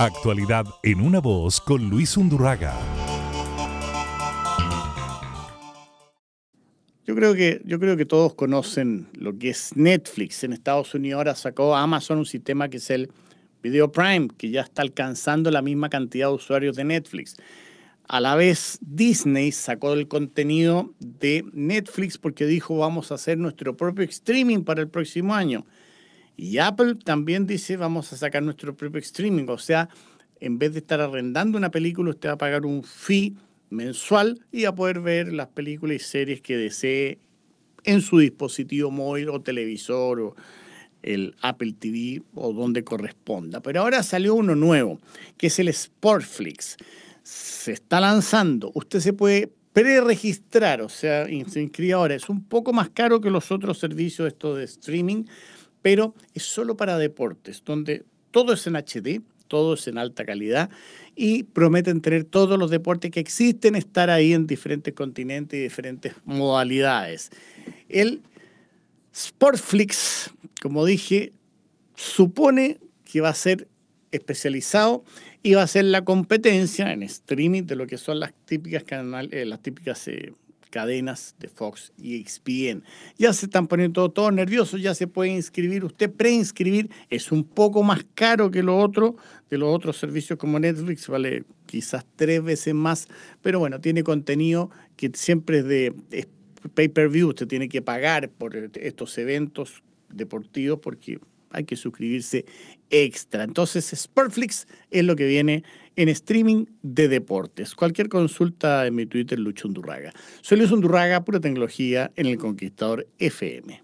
Actualidad en una voz con Luis Undurraga. Yo creo, que, yo creo que todos conocen lo que es Netflix. En Estados Unidos ahora sacó Amazon un sistema que es el Video Prime, que ya está alcanzando la misma cantidad de usuarios de Netflix. A la vez, Disney sacó el contenido de Netflix porque dijo vamos a hacer nuestro propio streaming para el próximo año. Y Apple también dice, vamos a sacar nuestro propio streaming. O sea, en vez de estar arrendando una película, usted va a pagar un fee mensual y va a poder ver las películas y series que desee en su dispositivo móvil o televisor o el Apple TV o donde corresponda. Pero ahora salió uno nuevo, que es el Sportflix. Se está lanzando. Usted se puede preregistrar, o sea, se inscribe ahora. Es un poco más caro que los otros servicios estos de streaming, pero es solo para deportes, donde todo es en HD, todo es en alta calidad y prometen tener todos los deportes que existen, estar ahí en diferentes continentes y diferentes modalidades. El Sportflix, como dije, supone que va a ser especializado y va a ser la competencia en streaming de lo que son las típicas canales, eh, las típicas eh, cadenas de Fox y ESPN. Ya se están poniendo todos nerviosos, ya se puede inscribir, usted preinscribir, es un poco más caro que lo otro, de los otros servicios como Netflix, vale quizás tres veces más, pero bueno, tiene contenido que siempre es de pay-per-view, usted tiene que pagar por estos eventos deportivos porque hay que suscribirse extra. Entonces, Sportflix es lo que viene en streaming de deportes. Cualquier consulta en mi Twitter, Lucho Undurraga. Soy Luis Undurraga, pura tecnología en el Conquistador FM.